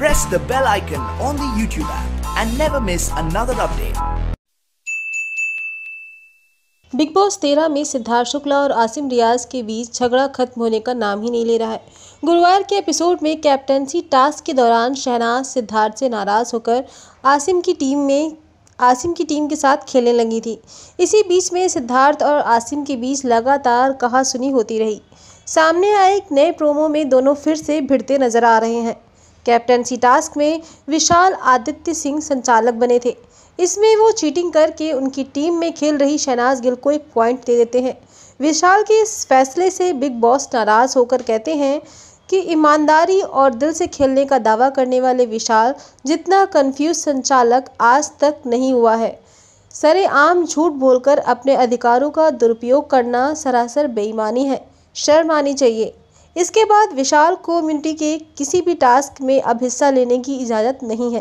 press the bell icon on the YouTube app and never miss another update. Bigg Boss 13 में सिद्धार्थ शुक्ला और आसिम रियाज के बीच झगड़ा खत्म होने का नाम ही नहीं ले रहा है गुरुवार के एपिसोड में कैप्टनसी टास्क के दौरान शहनाज सिद्धार्थ से नाराज़ होकर आसिम की टीम में आसिम की टीम के साथ खेलने लगी थी इसी बीच में सिद्धार्थ और आसिम के बीच लगातार कहा सुनी होती रही सामने आए एक नए प्रोमो में दोनों फिर से भिड़ते नजर आ रहे हैं कैप्टनसी टास्क में विशाल आदित्य सिंह संचालक बने थे इसमें वो चीटिंग करके उनकी टीम में खेल रही शहनाज गिल को एक पॉइंट दे देते हैं विशाल के इस फैसले से बिग बॉस नाराज होकर कहते हैं कि ईमानदारी और दिल से खेलने का दावा करने वाले विशाल जितना कंफ्यूज संचालक आज तक नहीं हुआ है सरेआम झूठ बोलकर अपने अधिकारों का दुरुपयोग करना सरासर बेईमानी है शर्म आनी चाहिए इसके बाद विशाल को कम्युनिटी के किसी भी टास्क में अब हिस्सा लेने की इजाज़त नहीं है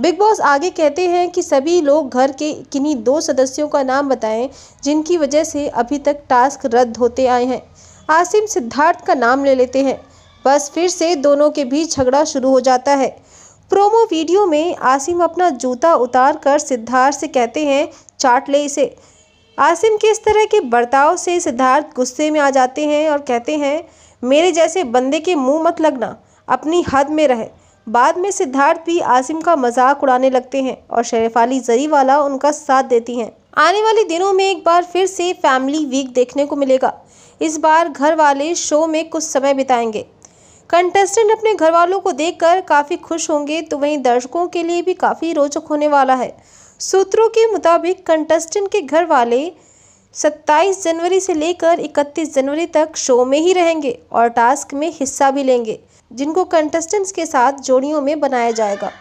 बिग बॉस आगे कहते हैं कि सभी लोग घर के किन्हीं दो सदस्यों का नाम बताएं जिनकी वजह से अभी तक टास्क रद्द होते आए हैं आसिम सिद्धार्थ का नाम ले लेते हैं बस फिर से दोनों के बीच झगड़ा शुरू हो जाता है प्रोमो वीडियो में आसिम अपना जूता उतार कर सिद्धार्थ से कहते हैं चाट ले इसे आसिम के इस तरह के बर्ताव से सिद्धार्थ गुस्से में आ जाते हैं और कहते हैं मेरे जैसे बंदे के मुंह मत लगना अपनी हद में रहे बाद में सिद्धार्थ भी आसिम का मजाक उड़ाने लगते हैं और शरीफ अली जरी वाला उनका साथ देती हैं आने वाले दिनों में एक बार फिर से फैमिली वीक देखने को मिलेगा इस बार घर वाले शो में कुछ समय बिताएंगे कंटेस्टेंट अपने घर वालों को देखकर काफ़ी खुश होंगे तो वहीं दर्शकों के लिए भी काफ़ी रोचक होने वाला है सूत्रों के मुताबिक कंटेस्टेंट के घर वाले 27 जनवरी से लेकर 31 जनवरी तक शो में ही रहेंगे और टास्क में हिस्सा भी लेंगे जिनको कंटेस्टेंट्स के साथ जोड़ियों में बनाया जाएगा